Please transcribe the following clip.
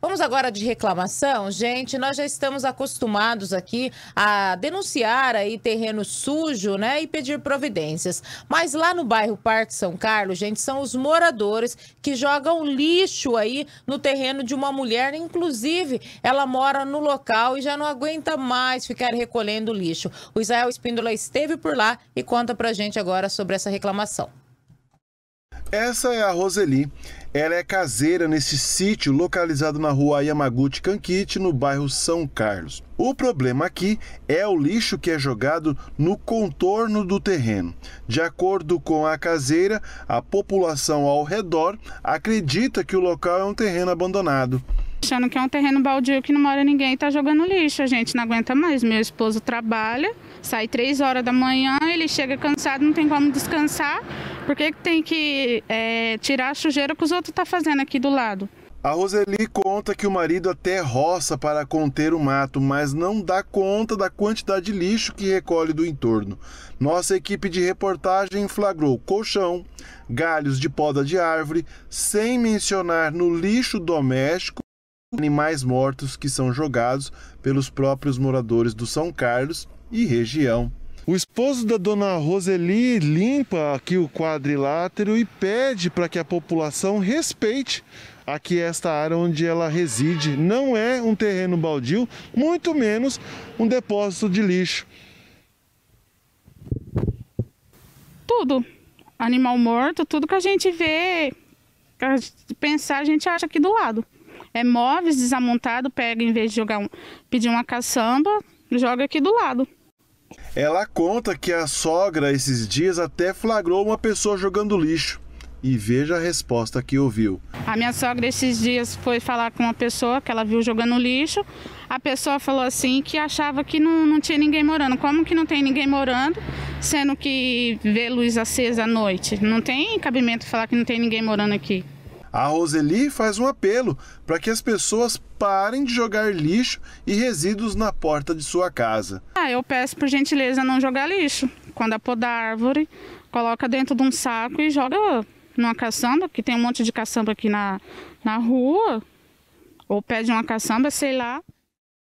Vamos agora de reclamação, gente. Nós já estamos acostumados aqui a denunciar aí terreno sujo, né, e pedir providências. Mas lá no bairro Parque São Carlos, gente, são os moradores que jogam lixo aí no terreno de uma mulher, inclusive, ela mora no local e já não aguenta mais ficar recolhendo lixo. O Israel Espíndola esteve por lá e conta pra gente agora sobre essa reclamação. Essa é a Roseli. Ela é caseira nesse sítio localizado na rua Yamaguchi Kankichi, no bairro São Carlos. O problema aqui é o lixo que é jogado no contorno do terreno. De acordo com a caseira, a população ao redor acredita que o local é um terreno abandonado achando que é um terreno baldio que não mora ninguém e tá jogando lixo. A gente não aguenta mais. Meu esposo trabalha, sai três horas da manhã, ele chega cansado, não tem como descansar. Por que tem que é, tirar a sujeira que os outros estão tá fazendo aqui do lado? A Roseli conta que o marido até roça para conter o mato, mas não dá conta da quantidade de lixo que recolhe do entorno. Nossa equipe de reportagem flagrou colchão, galhos de poda de árvore, sem mencionar no lixo doméstico animais mortos que são jogados pelos próprios moradores do São Carlos e região. O esposo da dona Roseli limpa aqui o quadrilátero e pede para que a população respeite aqui esta área onde ela reside. Não é um terreno baldio, muito menos um depósito de lixo. Tudo. Animal morto, tudo que a gente vê, que a gente pensar, a gente acha aqui do lado. É móveis desamontado, pega em vez de jogar um, pedir uma caçamba, joga aqui do lado. Ela conta que a sogra, esses dias, até flagrou uma pessoa jogando lixo. E veja a resposta que ouviu. A minha sogra, esses dias, foi falar com uma pessoa que ela viu jogando lixo. A pessoa falou assim que achava que não, não tinha ninguém morando. Como que não tem ninguém morando, sendo que vê luz acesa à noite? Não tem cabimento falar que não tem ninguém morando aqui. A Roseli faz um apelo para que as pessoas parem de jogar lixo e resíduos na porta de sua casa. Ah, eu peço por gentileza não jogar lixo. Quando apoda da árvore, coloca dentro de um saco e joga numa caçamba, que tem um monte de caçamba aqui na, na rua. Ou pede uma caçamba, sei lá.